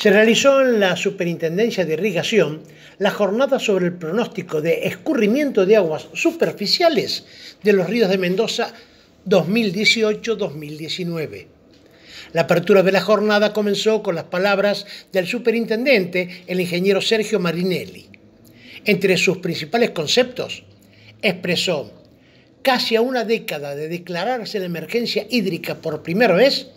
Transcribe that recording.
Se realizó en la Superintendencia de Irrigación la jornada sobre el pronóstico de escurrimiento de aguas superficiales de los ríos de Mendoza 2018-2019. La apertura de la jornada comenzó con las palabras del superintendente, el ingeniero Sergio Marinelli. Entre sus principales conceptos, expresó, casi a una década de declararse la emergencia hídrica por primera vez,